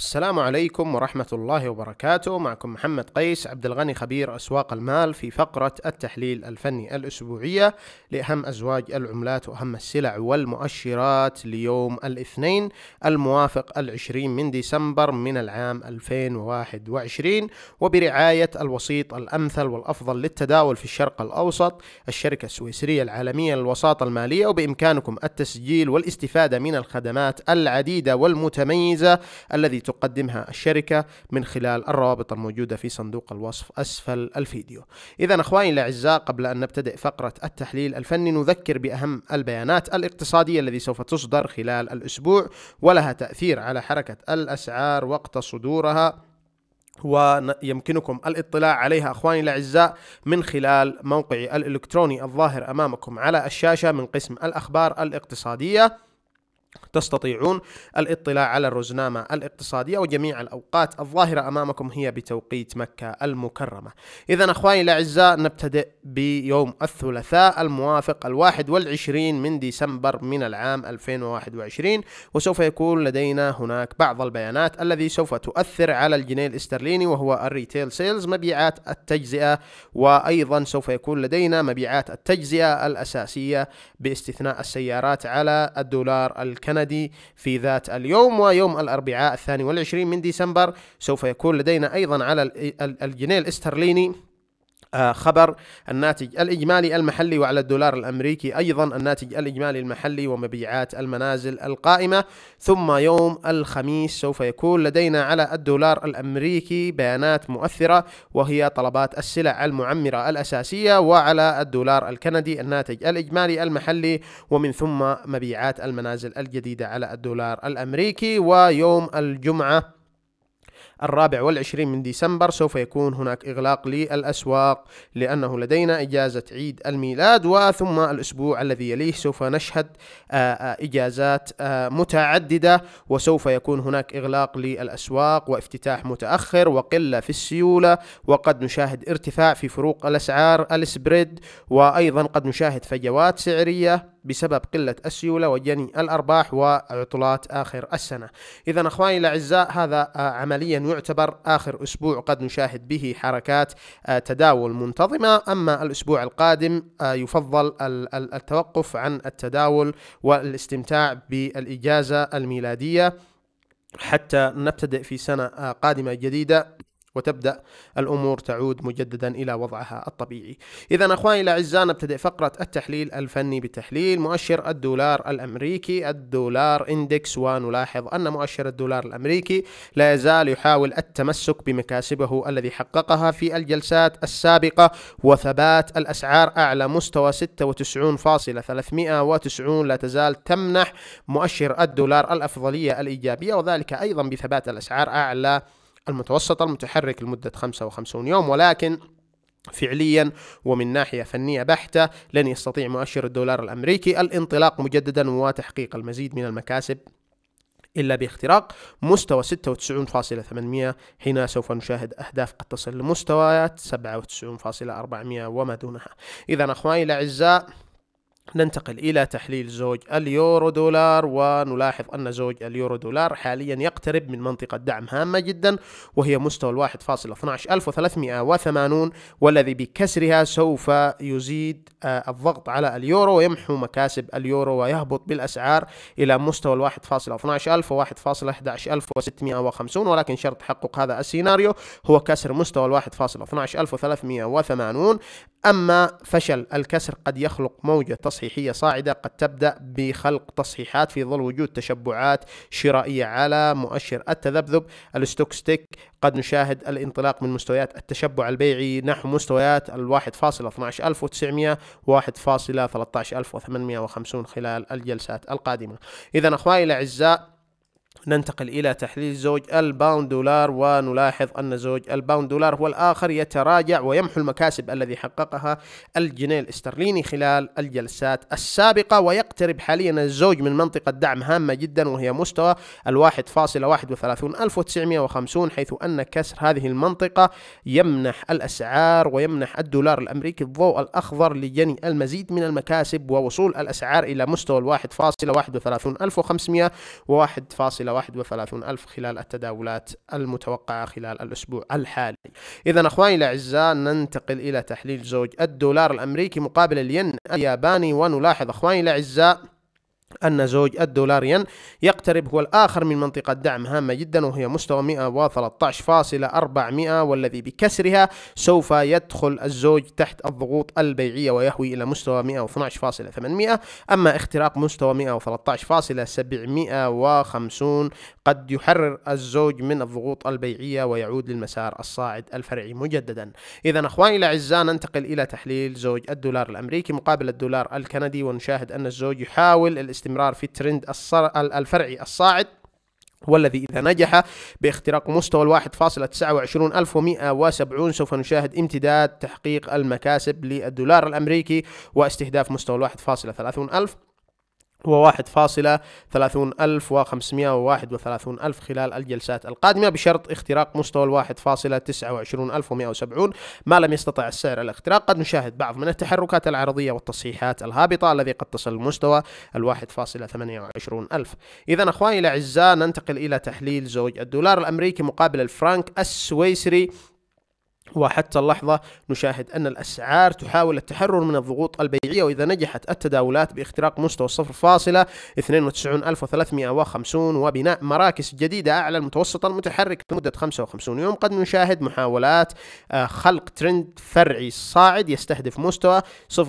السلام عليكم ورحمة الله وبركاته معكم محمد قيس عبد الغني خبير أسواق المال في فقرة التحليل الفني الأسبوعية لأهم أزواج العملات وأهم السلع والمؤشرات ليوم الاثنين الموافق العشرين من ديسمبر من العام 2021 وبرعاية الوسيط الأمثل والأفضل للتداول في الشرق الأوسط الشركة السويسرية العالمية للوساطة المالية وبإمكانكم التسجيل والاستفادة من الخدمات العديدة والمتميزة الذي تقدمها الشركة من خلال الروابط الموجودة في صندوق الوصف أسفل الفيديو إذا أخواني الأعزاء قبل أن نبتدئ فقرة التحليل الفني نذكر بأهم البيانات الاقتصادية الذي سوف تصدر خلال الأسبوع ولها تأثير على حركة الأسعار وقت صدورها ويمكنكم الاطلاع عليها اخواني الاعزاء من خلال موقعي الالكتروني الظاهر امامكم على الشاشه من قسم الاخبار الاقتصاديه تستطيعون الاطلاع على الرزنامة الاقتصادية وجميع الأوقات الظاهرة أمامكم هي بتوقيت مكة المكرمة إذا أخواني الأعزاء نبتدئ بيوم الثلاثاء الموافق الواحد والعشرين من ديسمبر من العام 2021 وسوف يكون لدينا هناك بعض البيانات الذي سوف تؤثر على الجنيه الاسترليني وهو الريتيل سيلز مبيعات التجزئة وأيضا سوف يكون لدينا مبيعات التجزئة الأساسية باستثناء السيارات على الدولار الكامل الكندي في ذات اليوم ويوم الأربعاء الثاني والعشرين من ديسمبر سوف يكون لدينا أيضا على الجنيه الاسترليني خبر الناتج الإجمالي المحلي وعلى الدولار الأمريكي أيضا الناتج الإجمالي المحلي ومبيعات المنازل القائمة ثم يوم الخميس سوف يكون لدينا على الدولار الأمريكي بيانات مؤثرة وهي طلبات السلع المعمرة الأساسية وعلى الدولار الكندي الناتج الإجمالي المحلي ومن ثم مبيعات المنازل الجديدة على الدولار الأمريكي ويوم الجمعة الرابع والعشرين من ديسمبر سوف يكون هناك إغلاق للأسواق لأنه لدينا إجازة عيد الميلاد وثم الأسبوع الذي يليه سوف نشهد آه، آه، إجازات آه، متعددة وسوف يكون هناك إغلاق للأسواق وافتتاح متأخر وقلة في السيولة وقد نشاهد ارتفاع في فروق الأسعار السبريد وأيضا قد نشاهد فجوات سعرية بسبب قلة السيولة وجني الأرباح وعطلات آخر السنة إذا أخواني الأعزاء هذا عمليا يعتبر آخر أسبوع قد نشاهد به حركات آه، تداول منتظمة أما الأسبوع القادم آه، يفضل التوقف عن التداول والاستمتاع بالإجازة الميلادية حتى نبتدئ في سنة آه، قادمة جديدة وتبدأ الأمور تعود مجددا إلى وضعها الطبيعي إذا أخواني الأعزاء نبتدئ فقرة التحليل الفني بتحليل مؤشر الدولار الأمريكي الدولار إندكس ونلاحظ أن مؤشر الدولار الأمريكي لا يزال يحاول التمسك بمكاسبه الذي حققها في الجلسات السابقة وثبات الأسعار أعلى مستوى 96.390 لا تزال تمنح مؤشر الدولار الأفضلية الإيجابية وذلك أيضا بثبات الأسعار أعلى المتوسطة المتحرك لمدة 55 يوم ولكن فعليا ومن ناحية فنية بحتة لن يستطيع مؤشر الدولار الأمريكي الانطلاق مجددا وتحقيق المزيد من المكاسب إلا باختراق مستوى 96.800 حين سوف نشاهد أهداف قد تصل لمستويات 97.400 وما دونها إذا أخواني الأعزاء ننتقل إلى تحليل زوج اليورو دولار ونلاحظ أن زوج اليورو دولار حاليا يقترب من منطقة دعم هامة جدا وهي مستوى الواحد فاصل والذي بكسرها سوف يزيد آه، الضغط على اليورو ويمحو مكاسب اليورو ويهبط بالأسعار إلى مستوى الواحد فاصل وواحد و 111650 ولكن شرط تحقق هذا السيناريو هو كسر مستوى الواحد فاصل أما فشل الكسر قد يخلق موجة تصحيح تصحيحية صاعدة قد تبدأ بخلق تصحيحات في ظل وجود تشبعات شرائية على مؤشر التذبذب الستوكستيك قد نشاهد الانطلاق من مستويات التشبع البيعي نحو مستويات ال 1.12 ألف و900 و 1.13 ألف و850 خلال الجلسات القادمة إذا أخواني الأعزاء ننتقل إلى تحليل زوج الباوند دولار ونلاحظ أن زوج الباوند دولار هو الآخر يتراجع ويمحو المكاسب الذي حققها الجنيه الاسترليني خلال الجلسات السابقة ويقترب حاليا الزوج من منطقة دعم هامة جدا وهي مستوى الواحد فاصلة واحد وثلاثون ألف وخمسون حيث أن كسر هذه المنطقة يمنح الأسعار ويمنح الدولار الأمريكي الضوء الأخضر لجني المزيد من المكاسب ووصول الأسعار إلى مستوى الواحد فاصلة واحد وثلاثون ألف وخمسمائة وواحد فاصلة إلى 31 ألف خلال التداولات المتوقعة خلال الأسبوع الحالي إذا أخواني الأعزاء ننتقل إلى تحليل زوج الدولار الأمريكي مقابل الين الياباني ونلاحظ أخواني الأعزاء أن زوج الدولار ين يقترب هو الآخر من منطقة دعم هامة جدا وهي مستوى 113.400 والذي بكسرها سوف يدخل الزوج تحت الضغوط البيعية ويهوي إلى مستوى 112.800 أما اختراق مستوى 113.750 قد يحرر الزوج من الضغوط البيعية ويعود للمسار الصاعد الفرعي مجددا إذا أخواني الأعزاء ننتقل إلى تحليل زوج الدولار الأمريكي مقابل الدولار الكندي ونشاهد أن الزوج يحاول الاستخدام الاستمرار في الترند الفرعي الصاعد والذي إذا نجح باختراق مستوى 1.29170 سوف نشاهد امتداد تحقيق المكاسب للدولار الأمريكي واستهداف مستوى 1.30 ألف هو واحد فاصلة ثلاثون ألف وخمسمائة وواحد وثلاثون ألف خلال الجلسات القادمة بشرط اختراق مستوى الواحد فاصلة تسعة وعشرون ألف ومائة وسبعون ما لم يستطع السعر الاختراق قد نشاهد بعض من التحركات العرضية والتصحيحات الهابطة الذي قد تصل مستوى الواحد فاصلة ثمانية وعشرون ألف إذا أخواني الأعزاء ننتقل إلى تحليل زوج الدولار الأمريكي مقابل الفرنك السويسري وحتى اللحظة نشاهد أن الأسعار تحاول التحرر من الضغوط البيعية وإذا نجحت التداولات باختراق مستوى الصفر فاصلة 92350 وبناء مراكز جديدة أعلى المتوسط المتحرك لمدة 55 يوم قد نشاهد محاولات آه، خلق ترند فرعي صاعد يستهدف مستوى 0.92893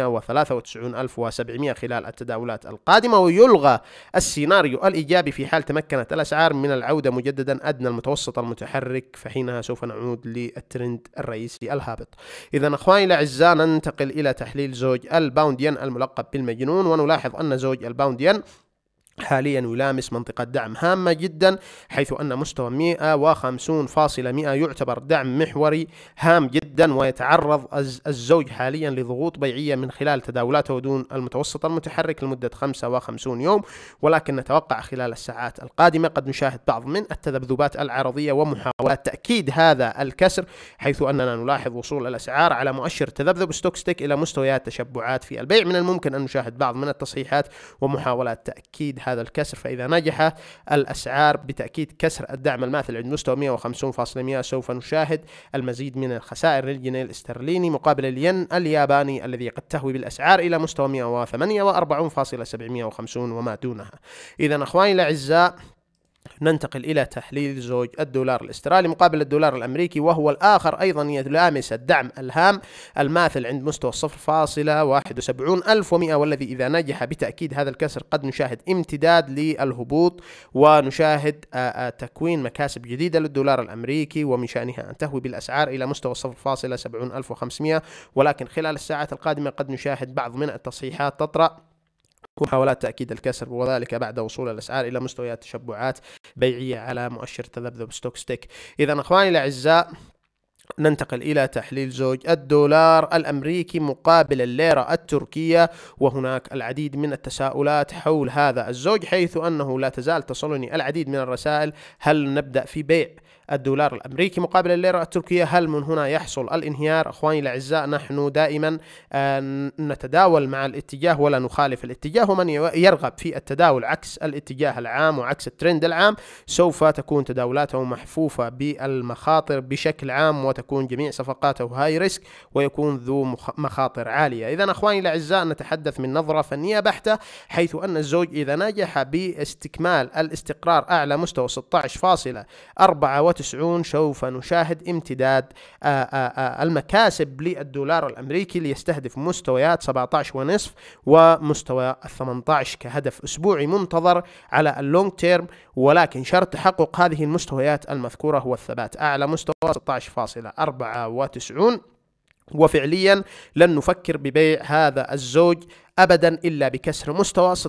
و93700 خلال التداولات القادمة ويلغى السيناريو الإيجابي في حال تمكنت الأسعار من العودة مجددا أدنى المتوسط المتحرك فحينها سوف نعود للترند الرئيسي الهابط إذا أخواني الأعزاء ننتقل إلى تحليل زوج الباونديان الملقب بالمجنون ونلاحظ أن زوج الباونديان حاليا يلامس منطقة دعم هامة جدا حيث أن مستوى 150.100 يعتبر دعم محوري هام جدا ويتعرض الزوج حاليا لضغوط بيعية من خلال تداولاته دون المتوسط المتحرك لمدة 55 يوم ولكن نتوقع خلال الساعات القادمة قد نشاهد بعض من التذبذبات العرضية ومحاولات تأكيد هذا الكسر حيث أننا نلاحظ وصول الأسعار على مؤشر تذبذب ستوكستيك إلى مستويات تشبعات في البيع من الممكن أن نشاهد بعض من التصحيحات ومحاولات تأكيد هذا هذا الكسر فإذا نجح الأسعار بتأكيد كسر الدعم الماثل عند مستوى 150.100 سوف نشاهد المزيد من الخسائر للجنيه الاسترليني مقابل الين الياباني الذي قد تهوي بالأسعار إلى مستوى 148.750 وما دونها إذا أخواني الأعزاء ننتقل إلى تحليل زوج الدولار الاسترالي مقابل الدولار الأمريكي وهو الآخر أيضا يلامس الدعم الهام الماثل عند مستوى 0.71100 والذي إذا نجح بتأكيد هذا الكسر قد نشاهد امتداد للهبوط ونشاهد آه، آه، تكوين مكاسب جديدة للدولار الأمريكي ومن شأنها أن تهوي بالأسعار إلى مستوى 0.70500 ولكن خلال الساعات القادمة قد نشاهد بعض من التصحيحات تطرأ محاولات تأكيد الكسر وذلك بعد وصول الأسعار إلى مستويات تشبعات بيعية على مؤشر تذبذب ستوك ستيك إذا أخواني الأعزاء ننتقل إلى تحليل زوج الدولار الأمريكي مقابل الليرة التركية وهناك العديد من التساؤلات حول هذا الزوج حيث أنه لا تزال تصلني العديد من الرسائل هل نبدأ في بيع الدولار الأمريكي مقابل الليرة التركية هل من هنا يحصل الانهيار أخواني الأعزاء نحن دائما آه، نتداول مع الاتجاه ولا نخالف الاتجاه ومن يرغب في التداول عكس الاتجاه العام وعكس الترند العام سوف تكون تداولاته محفوفة بالمخاطر بشكل عام وتكون جميع صفقاته هاي ريسك ويكون ذو مخاطر عالية إذا أخواني الأعزاء نتحدث من نظرة فنية بحتة حيث أن الزوج إذا نجح باستكمال الاستقرار أعلى مستوى 16.4 وتسعون سوف نشاهد امتداد آه، آه، آه، المكاسب للدولار الأمريكي ليستهدف مستويات 17 ونصف ومستوى 18 كهدف أسبوعي منتظر على اللونج تيرم ولكن شرط تحقق هذه المستويات المذكورة هو الثبات أعلى مستوى 16.94 وفعليا لن نفكر ببيع هذا الزوج أبدا إلا بكسر مستوى 16.55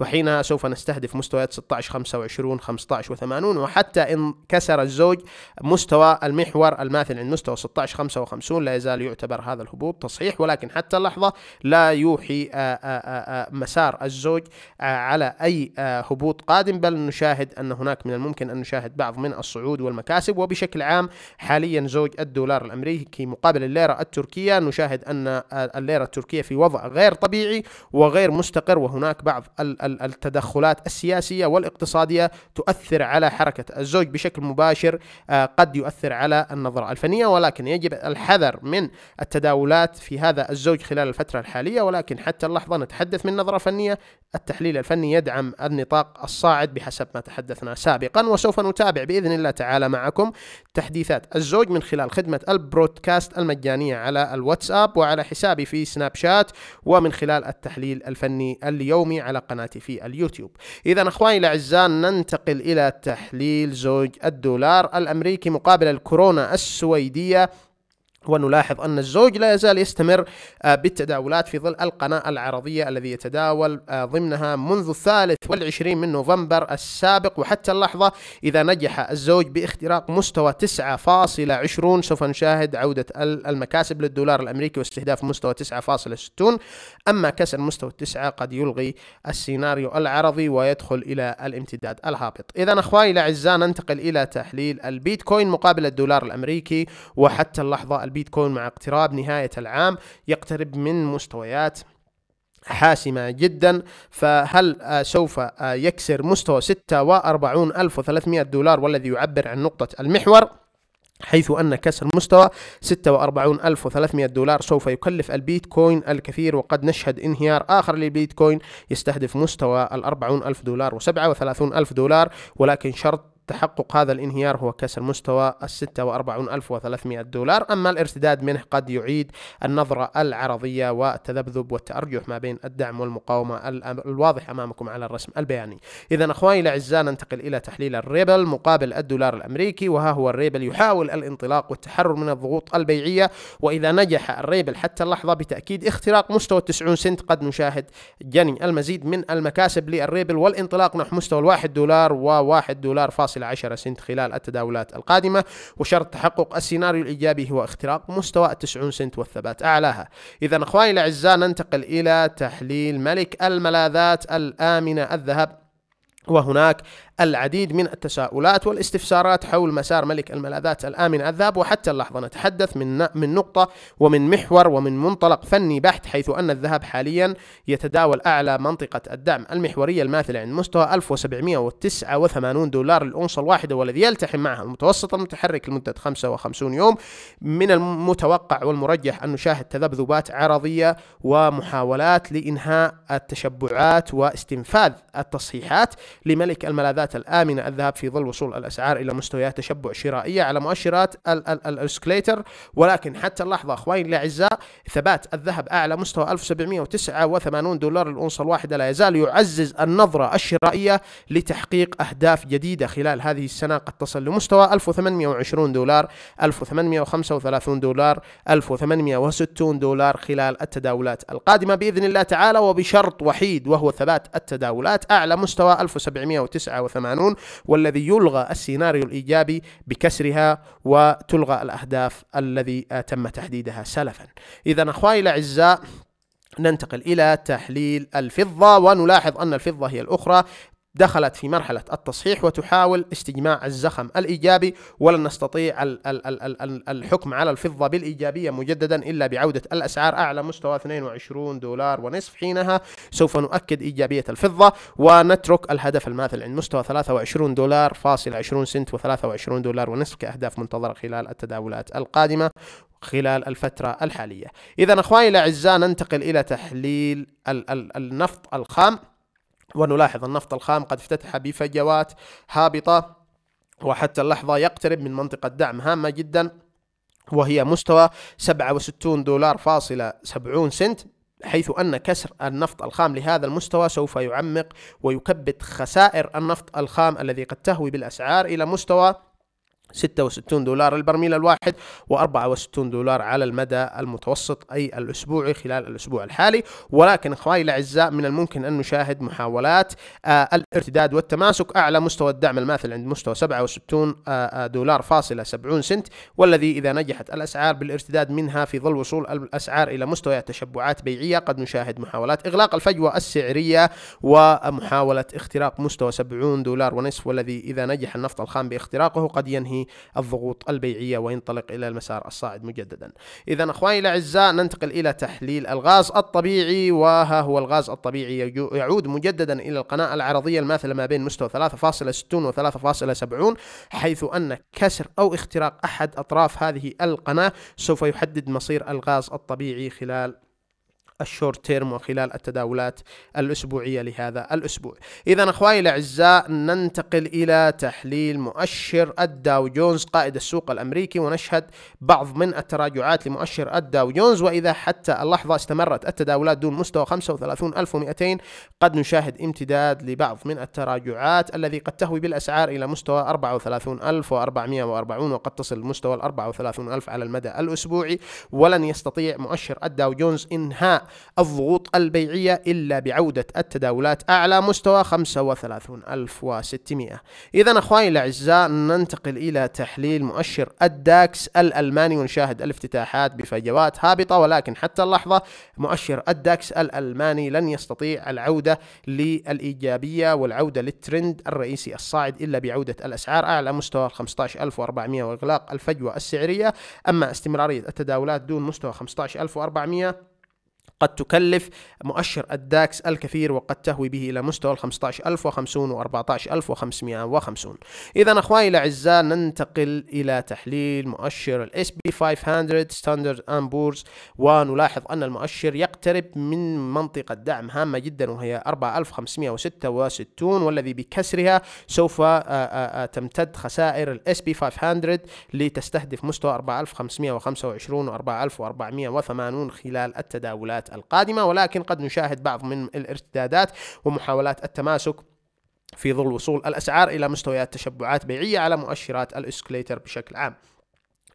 وحينها سوف نستهدف مستويات 16 25 15 و80 وحتى إن كسر الزوج مستوى المحور الماثل عند مستوى 16 55 لا يزال يعتبر هذا الهبوط تصحيح ولكن حتى اللحظة لا يوحي آه، آه، آه، مسار الزوج على أي هبوط قادم بل نشاهد أن هناك من الممكن أن نشاهد بعض من الصعود والمكاسب وبشكل عام حاليا زوج الدولار الأمريكي مقابل الليرة التركية نشاهد أن الليرة التركية في وضع غير طبيعي وغير مستقر وهناك بعض التدخلات السياسية والاقتصادية تؤثر على حركة الزوج بشكل مباشر آه، قد يؤثر على النظرة الفنية ولكن يجب الحذر من التداولات في هذا الزوج خلال الفترة الحالية ولكن حتى اللحظة نتحدث من نظرة فنية التحليل الفني يدعم النطاق الصاعد بحسب ما تحدثنا سابقا وسوف نتابع بإذن الله تعالى معكم تحديثات الزوج من خلال خدمة البرودكاست المجانية على الواتساب وعلى حساب حسابي في سناب شات ومن خلال التحليل الفني اليومي على قناتي في اليوتيوب إذا أخواني الأعزاء ننتقل إلى تحليل زوج الدولار الأمريكي مقابل الكورونا السويدية ونلاحظ أن الزوج لا يزال يستمر آه، بالتداولات في ظل القناة العرضية الذي يتداول آه، ضمنها منذ الثالث والعشرين من نوفمبر السابق وحتى اللحظة إذا نجح الزوج باختراق مستوى 9.20 سوف نشاهد عودة المكاسب للدولار الأمريكي واستهداف مستوى 9.60 أما كسر مستوى 9 قد يلغي السيناريو العرضي ويدخل إلى الامتداد الهابط إذا أخواني الأعزاء ننتقل إلى تحليل البيتكوين مقابل الدولار الأمريكي وحتى اللحظة البيتكوين البيتكوين مع اقتراب نهاية العام يقترب من مستويات حاسمة جدا فهل آه، سوف آه، يكسر مستوى 46300 دولار والذي يعبر عن نقطة المحور حيث أن كسر مستوى 46300 دولار سوف يكلف البيتكوين الكثير وقد نشهد انهيار آخر للبيتكوين يستهدف مستوى ال 40000 دولار و37000 دولار ولكن شرط تحقق هذا الانهيار هو كسر مستوى ال 46300 دولار أما الارتداد منه قد يعيد النظرة العرضية والتذبذب والتأرجح ما بين الدعم والمقاومة الواضح أمامكم على الرسم البياني إذا أخواني الأعزاء ننتقل إلى تحليل الريبل مقابل الدولار الأمريكي وها هو الريبل يحاول الانطلاق والتحرر من الضغوط البيعية وإذا نجح الريبل حتى اللحظة بتأكيد اختراق مستوى 90 سنت قد نشاهد جني المزيد من المكاسب للريبل والانطلاق نحو مستوى الواحد دولار وواحد دولار فاصل إلى 10 سنت خلال التداولات القادمة وشرط تحقق السيناريو الإيجابي هو اختراق مستوى 90 سنت والثبات أعلاها إذا أخواني الأعزاء ننتقل إلى تحليل ملك الملاذات الآمنة الذهب وهناك العديد من التساؤلات والاستفسارات حول مسار ملك الملاذات الآمن عذاب وحتى اللحظة نتحدث من من نقطة ومن محور ومن منطلق فني بحت حيث أن الذهب حاليا يتداول أعلى منطقة الدعم المحورية الماثلة عند مستوى 1789 دولار الأونصة الواحدة والذي يلتحم معها المتوسط المتحرك لمدة 55 يوم من المتوقع والمرجح أن نشاهد تذبذبات عرضية ومحاولات لإنهاء التشبعات واستنفاذ التصحيحات لملك الملاذات العملات الآمنة الذهاب في ظل وصول الأسعار إلى مستويات تشبع شرائية على مؤشرات الاسكليتر ولكن حتى اللحظة أخواني الأعزاء ثبات الذهب أعلى مستوى 1789 دولار الأونصة الواحدة لا يزال يعزز النظرة الشرائية لتحقيق أهداف جديدة خلال هذه السنة قد تصل لمستوى 1820 دولار 1835 دولار 1860 دولار خلال التداولات القادمة بإذن الله تعالى وبشرط وحيد وهو ثبات التداولات أعلى مستوى 1789 180 والذي يلغى السيناريو الإيجابي بكسرها وتلغى الأهداف الذي تم تحديدها سلفا إذا اخوائي الأعزاء ننتقل إلى تحليل الفضة ونلاحظ أن الفضة هي الأخرى دخلت في مرحلة التصحيح وتحاول استجماع الزخم الإيجابي ولن نستطيع الحكم على الفضة بالإيجابية مجددا إلا بعودة الأسعار أعلى مستوى 22 دولار ونصف حينها سوف نؤكد إيجابية الفضة ونترك الهدف الماثل عند مستوى 23 دولار فاصل 20 سنت و23 دولار ونصف كأهداف منتظرة خلال التداولات القادمة خلال الفترة الحالية إذا أخواني الأعزاء ننتقل إلى تحليل النفط الخام ونلاحظ النفط الخام قد افتتح بفجوات هابطة وحتى اللحظة يقترب من منطقة دعم هامة جدا وهي مستوى 67 دولار فاصلة 70 سنت حيث أن كسر النفط الخام لهذا المستوى سوف يعمق ويكبد خسائر النفط الخام الذي قد تهوي بالأسعار إلى مستوى 66 دولار البرميل الواحد و64 دولار على المدى المتوسط أي الأسبوعي خلال الأسبوع الحالي ولكن أخواني الأعزاء من الممكن أن نشاهد محاولات آه، الارتداد والتماسك أعلى مستوى الدعم الماثل عند مستوى 67 آه، آه، دولار فاصلة 70 سنت والذي إذا نجحت الأسعار بالارتداد منها في ظل وصول الأسعار إلى مستويات تشبعات بيعية قد نشاهد محاولات إغلاق الفجوة السعرية ومحاولة اختراق مستوى 70 دولار ونصف والذي إذا نجح النفط الخام باختراقه قد ينهي تنهي يعني الضغوط البيعية وينطلق إلى المسار الصاعد مجددا إذا أخواني الأعزاء ننتقل إلى تحليل الغاز الطبيعي وها هو الغاز الطبيعي يعود مجددا إلى القناة العرضية الماثلة ما بين مستوى 3.60 و 3.70 حيث أن كسر أو اختراق أحد أطراف هذه القناة سوف يحدد مصير الغاز الطبيعي خلال الشورت تيرم وخلال التداولات الأسبوعية لهذا الأسبوع إذا أخواني الأعزاء ننتقل إلى تحليل مؤشر الداو جونز قائد السوق الأمريكي ونشهد بعض من التراجعات لمؤشر الداو جونز وإذا حتى اللحظة استمرت التداولات دون مستوى 35200 قد نشاهد امتداد لبعض من التراجعات الذي قد تهوي بالأسعار إلى مستوى 34440 وقد تصل مستوى ال 34000 على المدى الأسبوعي ولن يستطيع مؤشر الداو جونز إنهاء الضغوط البيعية إلا بعودة التداولات أعلى مستوى 35600 إذا أخواني الأعزاء ننتقل إلى تحليل مؤشر الداكس الألماني ونشاهد الافتتاحات بفجوات هابطة ولكن حتى اللحظة مؤشر الداكس الألماني لن يستطيع العودة للإيجابية والعودة للترند الرئيسي الصاعد إلا بعودة الأسعار أعلى مستوى 15400 وإغلاق الفجوة السعرية أما استمرارية التداولات دون مستوى 15400 قد تكلف مؤشر الداكس الكثير وقد تهوي به إلى مستوى ال 15050 و 14550 إذا أخواني الأعزاء ننتقل إلى تحليل مؤشر الاس بي 500 ستاندرد اند بورز ونلاحظ أن المؤشر يقترب من منطقة دعم هامة جدا وهي 4566 والذي بكسرها سوف تمتد خسائر الاس بي 500 لتستهدف مستوى 4525 و 4480 خلال التداولات القادمة ولكن قد نشاهد بعض من الارتدادات ومحاولات التماسك في ظل وصول الأسعار إلى مستويات تشبعات بيعية على مؤشرات الإسكليتر بشكل عام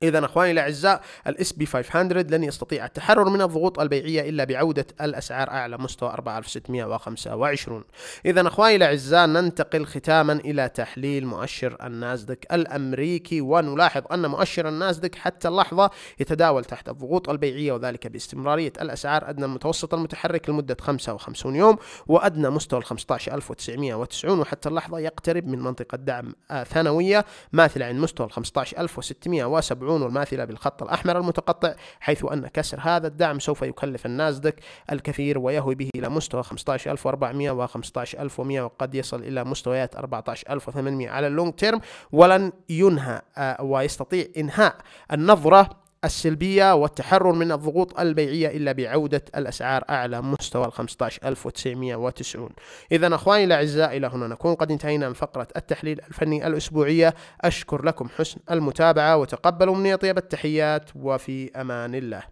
إذا أخواني الأعزاء الاس بي 500 لن يستطيع التحرر من الضغوط البيعية إلا بعودة الأسعار أعلى مستوى 4625 إذا أخواني الأعزاء ننتقل ختاما إلى تحليل مؤشر النازدك الأمريكي ونلاحظ أن مؤشر النازدك حتى اللحظة يتداول تحت الضغوط البيعية وذلك باستمرارية الأسعار أدنى المتوسط المتحرك لمدة 55 يوم وأدنى مستوى 15990 وحتى اللحظة يقترب من منطقة دعم آه، ثانوية ماثلة عند مستوى 15670 القرون والماثلة بالخط الأحمر المتقطع حيث أن كسر هذا الدعم سوف يكلف النازدك الكثير ويهوي به إلى مستوى 15400 و 15100 وقد يصل إلى مستويات 14800 على اللونج تيرم ولن ينهى آه، ويستطيع إنهاء النظرة السلبية والتحرر من الضغوط البيعية إلا بعودة الأسعار أعلى مستوى ال 15990 إذا أخواني الأعزاء إلى هنا نكون قد انتهينا من فقرة التحليل الفني الأسبوعية أشكر لكم حسن المتابعة وتقبلوا مني طيب التحيات وفي أمان الله